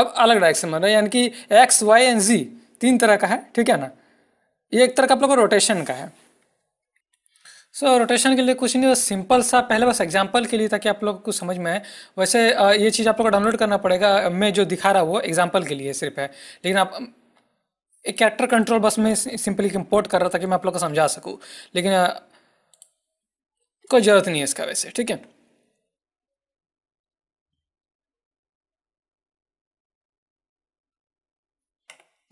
अब अलग डायरेक्शन में यानी कि एक्स वाई एंड जी तीन तरह का है ठीक है ना ये एक तरह का आप लोग रोटेशन का है सो so, रोटेशन के लिए कुछ नहीं सिंपल सा पहले बस एग्जांपल के लिए ताकि आप लोग को समझ में आए वैसे ये चीज़ आप लोग को डाउनलोड करना पड़ेगा मैं जो दिखा रहा हूँ वो एग्जाम्पल के लिए सिर्फ है लेकिन आप एक कैरेक्टर कंट्रोल बस में सिंपली इम्पोर्ट कर रहा ताकि मैं आप लोग को समझा सकूँ लेकिन कोई ज़रूरत नहीं है इसका वैसे ठीक है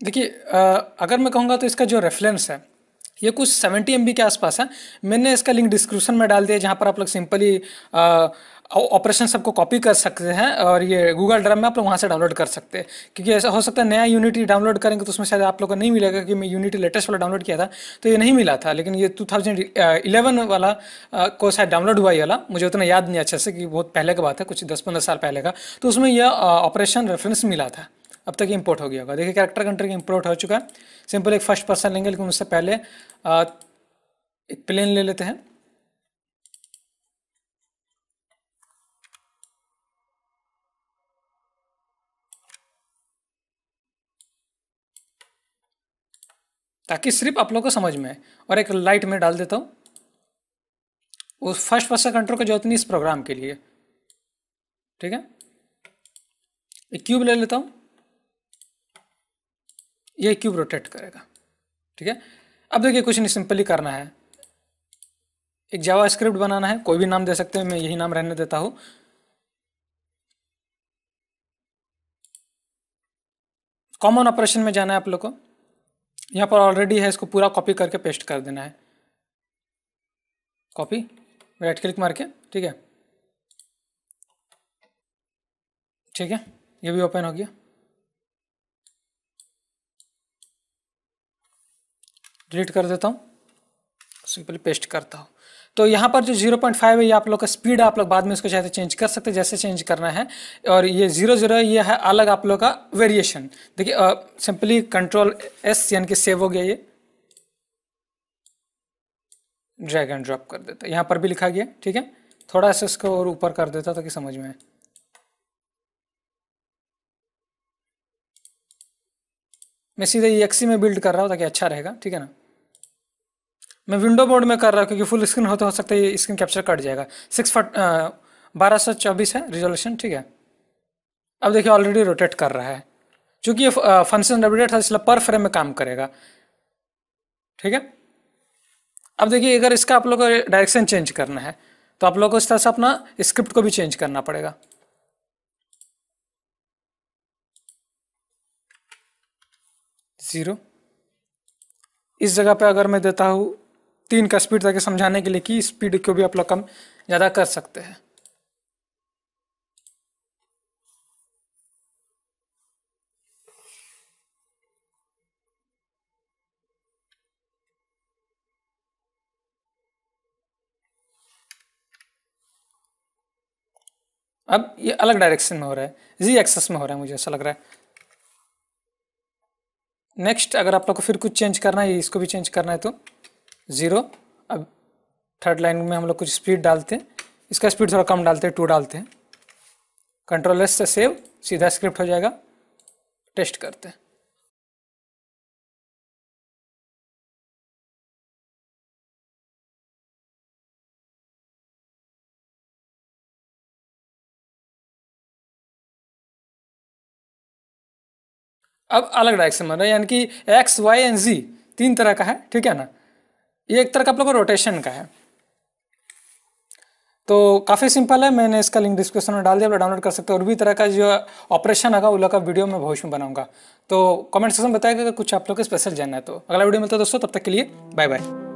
देखिए अगर मैं कहूँगा तो इसका जो रेफरेंस है ये कुछ 70 एम के आसपास है मैंने इसका लिंक डिस्क्रिप्शन में डाल दिया जहाँ पर आप लोग सिंपली ऑपरेशन सबको कॉपी कर सकते हैं और ये गूगल ड्राइव में आप लोग वहाँ से डाउनलोड कर सकते हैं क्योंकि ऐसा हो सकता है नया यूनिटी डाउनलोड करेंगे तो उसमें शायद आप लोग को नहीं मिलेगा कि मैं यूनिटी लेटेस्ट वाला डाउनलोड किया था तो ये नहीं मिला था लेकिन ये टू थाउजेंड इलेवन वाला को शायद डाउनलोड हुआ ये वाला मुझे उतना याद नहीं अच्छे से कि बहुत पहले का बात है कुछ दस पंद्रह साल पहले का तो उसमें यह ऑपरेशन रेफरेंस मिला था अब तक इंपोर्ट हो गया होगा देखिए कैरेक्टर कंट्री इंपोर्ट हो चुका है सिंपल एक फर्स्ट पर्सन लेंगे लेकिन उससे पहले आ, एक प्लेन ले लेते हैं ताकि सिर्फ आप लोग को समझ में आए और एक लाइट में डाल देता हूं उस फर्स्ट पर्सन कंट्रोल की जरूरत नहीं इस प्रोग्राम के लिए ठीक है एक क्यूब ले लेता हूं ये क्यूब रोटेट करेगा ठीक है अब देखिए कुछ नहीं सिंपली करना है एक जावा स्क्रिप्ट बनाना है कोई भी नाम दे सकते हैं मैं यही नाम रहने देता हूं कॉमन ऑपरेशन में जाना है आप लोग को यहां पर ऑलरेडी है इसको पूरा कॉपी करके पेस्ट कर देना है कॉपी राइट क्लिक मार के ठीक है ठीक है ये भी ओपन हो गया डिलीट कर देता हूँ सिंपली पेस्ट करता हूँ तो यहाँ पर जो 0.5 है ये आप लोग का स्पीड आप लोग बाद में इसको चाहते चेंज तो कर सकते हैं जैसे चेंज करना है और ये जीरो जीरो ये है अलग आप लोग का वेरिएशन देखिए सिंपली कंट्रोल एस यानी कि सेव हो गया ये ड्रैग एंड ड्रॉप कर देता यहाँ पर भी लिखा गया ठीक है थोड़ा सा इसको और ऊपर कर देता ताकि समझ में मैं सीधे एक्सी में बिल्ड कर रहा हूँ ताकि अच्छा रहेगा ठीक है ना मैं विंडो मोड में कर रहा हूँ क्योंकि फुल स्क्रीन होते हो सकता है स्क्रीन कैप्चर कट जाएगा सिक्स फट बारह सौ चौबीस है रिजोल्यूशन ठीक है अब देखिए ऑलरेडी रोटेट कर रहा है चूँकि ये फंक्शन रेबडेट था इसलिए पर फ्रेम में काम करेगा ठीक है अब देखिए अगर इसका आप लोगों को डायरेक्शन चेंज करना है तो आप लोग को इस तरह से अपना स्क्रिप्ट को भी चेंज करना पड़ेगा ज़ीरो इस जगह पे अगर मैं देता हूँ तीन का स्पीड देकर समझाने के लिए कि स्पीड को भी आप लोग कम ज़्यादा कर सकते हैं अब ये अलग डायरेक्शन में हो रहा है जी एक्सेस में हो रहा है मुझे ऐसा लग रहा है नेक्स्ट अगर आप लोग को फिर कुछ चेंज करना है इसको भी चेंज करना है तो ज़ीरो अब थर्ड लाइन में हम लोग कुछ स्पीड डालते हैं इसका स्पीड थोड़ा कम डालते हैं टू डालते हैं कंट्रोल एस से सेव सीधा स्क्रिप्ट हो जाएगा टेस्ट करते हैं अब अलग डायरेक्शन बन रहा है यानी कि एक्स वाई एंड जी तीन तरह का है ठीक है ना ये एक तरह का आप लोग रोटेशन का है तो काफ़ी सिंपल है मैंने इसका लिंक डिस्क्रिप्शन में डाल दिया आप डाउनलोड कर सकते हो और भी तरह का जो ऑपरेशन होगा उन का वीडियो मैं भविष्य में बनाऊंगा तो कमेंट सेक्शन में बताएगा कुछ आप लोग को स्पेशल जानना है तो अगला वीडियो मिलता है दोस्तों तब तक के लिए बाय बाय